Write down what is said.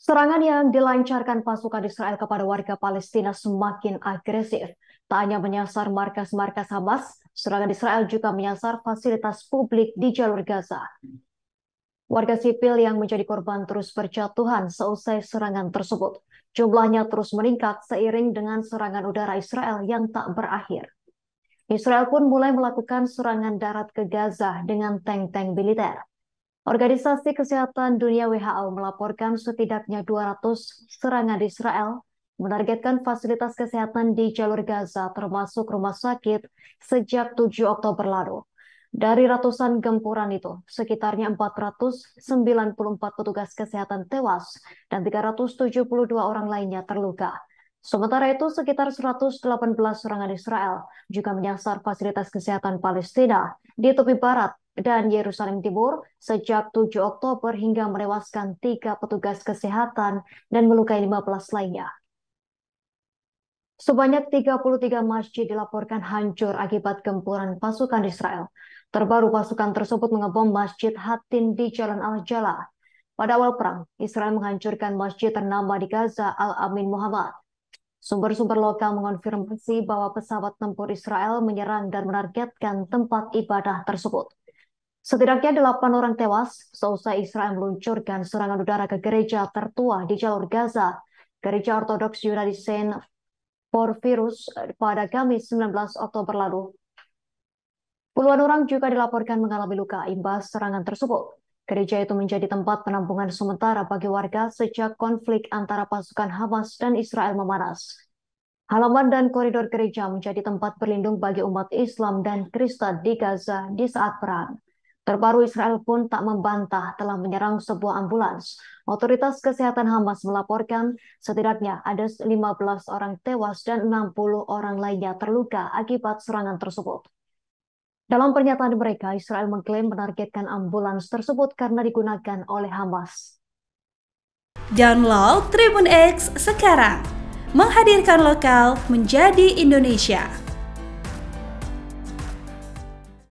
Serangan yang dilancarkan pasukan Israel kepada warga Palestina semakin agresif. Tak hanya menyasar markas-markas Hamas, serangan Israel juga menyasar fasilitas publik di jalur Gaza. Warga sipil yang menjadi korban terus berjatuhan seusai serangan tersebut. Jumlahnya terus meningkat seiring dengan serangan udara Israel yang tak berakhir. Israel pun mulai melakukan serangan darat ke Gaza dengan tank-tank militer. Organisasi Kesehatan Dunia WHO melaporkan setidaknya 200 serangan di Israel menargetkan fasilitas kesehatan di jalur Gaza termasuk rumah sakit sejak 7 Oktober lalu. Dari ratusan gempuran itu, sekitarnya 494 petugas kesehatan tewas dan 372 orang lainnya terluka. Sementara itu, sekitar 118 serangan Israel juga menyasar fasilitas kesehatan Palestina di tepi barat dan Yerusalem Timur sejak 7 Oktober hingga merewaskan tiga petugas kesehatan dan melukai 15 lainnya. Sebanyak 33 masjid dilaporkan hancur akibat gempuran pasukan Israel. Terbaru pasukan tersebut mengebom Masjid Hatin di Jalan Al-Jala. Pada awal perang, Israel menghancurkan masjid ternama di Gaza Al-Amin Muhammad. Sumber-sumber lokal mengonfirmasi bahwa pesawat tempur Israel menyerang dan menargetkan tempat ibadah tersebut. Setidaknya delapan orang tewas seusai Israel meluncurkan serangan udara ke gereja tertua di jalur Gaza, Gereja Ortodoks Yunani Saint pada Kamis 19 Oktober lalu. Puluhan orang juga dilaporkan mengalami luka imbas serangan tersebut. Gereja itu menjadi tempat penampungan sementara bagi warga sejak konflik antara pasukan Hamas dan Israel memanas. Halaman dan koridor gereja menjadi tempat berlindung bagi umat Islam dan Kristen di Gaza di saat perang. Terbaru Israel pun tak membantah telah menyerang sebuah ambulans. Otoritas Kesehatan Hamas melaporkan setidaknya ada 15 orang tewas dan 60 orang lainnya terluka akibat serangan tersebut. Dalam pernyataan mereka, Israel mengklaim menargetkan ambulans tersebut karena digunakan oleh Hamas. Download Tribun X sekarang. Menghadirkan lokal menjadi Indonesia.